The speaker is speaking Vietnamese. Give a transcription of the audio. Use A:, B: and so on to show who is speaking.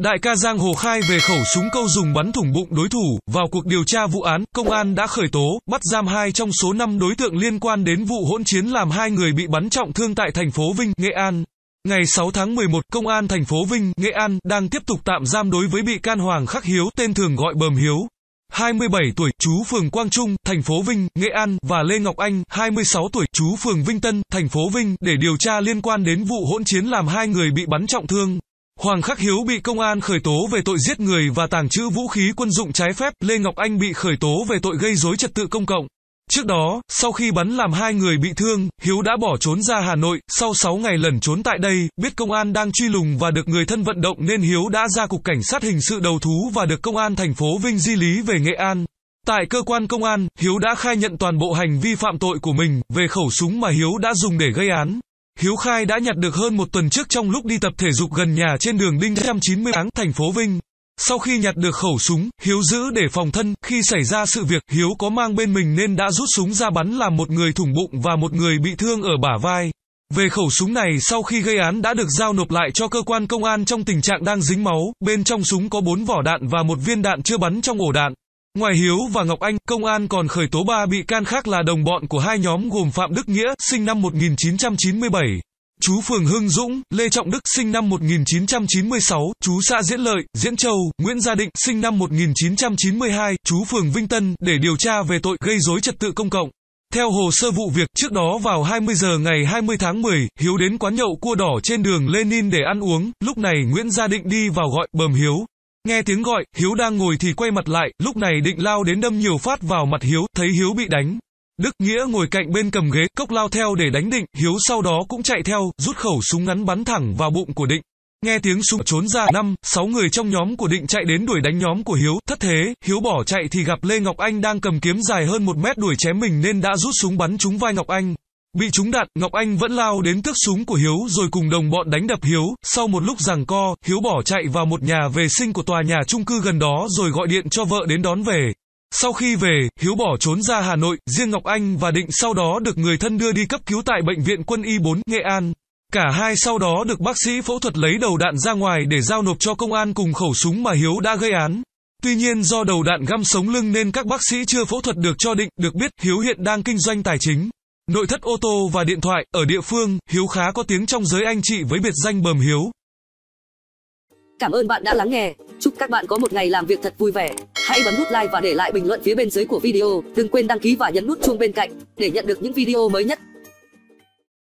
A: Đại ca Giang Hồ khai về khẩu súng câu dùng bắn thủng bụng đối thủ, vào cuộc điều tra vụ án, công an đã khởi tố, bắt giam hai trong số 5 đối tượng liên quan đến vụ hỗn chiến làm hai người bị bắn trọng thương tại thành phố Vinh, Nghệ An. Ngày 6 tháng 11, Công an thành phố Vinh, Nghệ An đang tiếp tục tạm giam đối với bị can Hoàng Khắc Hiếu, tên thường gọi Bờm Hiếu, 27 tuổi, chú phường Quang Trung, thành phố Vinh, Nghệ An và Lê Ngọc Anh, 26 tuổi, chú phường Vinh Tân, thành phố Vinh để điều tra liên quan đến vụ hỗn chiến làm hai người bị bắn trọng thương. Hoàng Khắc Hiếu bị công an khởi tố về tội giết người và tàng trữ vũ khí quân dụng trái phép, Lê Ngọc Anh bị khởi tố về tội gây rối trật tự công cộng. Trước đó, sau khi bắn làm hai người bị thương, Hiếu đã bỏ trốn ra Hà Nội, sau 6 ngày lẩn trốn tại đây, biết công an đang truy lùng và được người thân vận động nên Hiếu đã ra cục cảnh sát hình sự đầu thú và được công an thành phố Vinh di lý về Nghệ An. Tại cơ quan công an, Hiếu đã khai nhận toàn bộ hành vi phạm tội của mình về khẩu súng mà Hiếu đã dùng để gây án. Hiếu Khai đã nhặt được hơn một tuần trước trong lúc đi tập thể dục gần nhà trên đường Đinh 190 Áng, thành phố Vinh. Sau khi nhặt được khẩu súng, Hiếu giữ để phòng thân, khi xảy ra sự việc, Hiếu có mang bên mình nên đã rút súng ra bắn làm một người thủng bụng và một người bị thương ở bả vai. Về khẩu súng này sau khi gây án đã được giao nộp lại cho cơ quan công an trong tình trạng đang dính máu, bên trong súng có 4 vỏ đạn và một viên đạn chưa bắn trong ổ đạn. Ngoài Hiếu và Ngọc Anh, công an còn khởi tố 3 bị can khác là đồng bọn của hai nhóm gồm Phạm Đức Nghĩa, sinh năm 1997, chú phường Hưng Dũng, Lê Trọng Đức, sinh năm 1996, chú xã Diễn Lợi, Diễn Châu, Nguyễn Gia Định, sinh năm 1992, chú phường Vinh Tân, để điều tra về tội gây rối trật tự công cộng. Theo hồ sơ vụ việc, trước đó vào 20 giờ ngày 20 tháng 10, Hiếu đến quán nhậu cua đỏ trên đường Lenin để ăn uống, lúc này Nguyễn Gia Định đi vào gọi, bầm Hiếu, Nghe tiếng gọi, Hiếu đang ngồi thì quay mặt lại, lúc này định lao đến đâm nhiều phát vào mặt Hiếu, thấy Hiếu bị đánh. Đức Nghĩa ngồi cạnh bên cầm ghế, cốc lao theo để đánh Định, Hiếu sau đó cũng chạy theo, rút khẩu súng ngắn bắn thẳng vào bụng của Định. Nghe tiếng súng trốn ra, năm, sáu người trong nhóm của Định chạy đến đuổi đánh nhóm của Hiếu, thất thế, Hiếu bỏ chạy thì gặp Lê Ngọc Anh đang cầm kiếm dài hơn một mét đuổi chém mình nên đã rút súng bắn trúng vai Ngọc Anh. Bị trúng đạn, Ngọc Anh vẫn lao đến tước súng của Hiếu rồi cùng đồng bọn đánh đập Hiếu. Sau một lúc giằng co, Hiếu bỏ chạy vào một nhà vệ sinh của tòa nhà chung cư gần đó rồi gọi điện cho vợ đến đón về. Sau khi về, Hiếu bỏ trốn ra Hà Nội, riêng Ngọc Anh và Định sau đó được người thân đưa đi cấp cứu tại Bệnh viện Quân Y 4, Nghệ An. Cả hai sau đó được bác sĩ phẫu thuật lấy đầu đạn ra ngoài để giao nộp cho công an cùng khẩu súng mà Hiếu đã gây án. Tuy nhiên do đầu đạn găm sống lưng nên các bác sĩ chưa phẫu thuật được cho Định, được biết Hiếu hiện đang kinh doanh tài chính. Nội thất ô tô và điện thoại, ở địa phương, Hiếu khá có tiếng trong giới anh chị với biệt danh Bờm Hiếu. Cảm ơn bạn đã lắng nghe. Chúc các bạn có một ngày làm việc thật vui vẻ. Hãy bấm nút like và để lại bình luận phía bên dưới của video. Đừng quên đăng ký và nhấn nút chuông bên cạnh để nhận được những video mới nhất.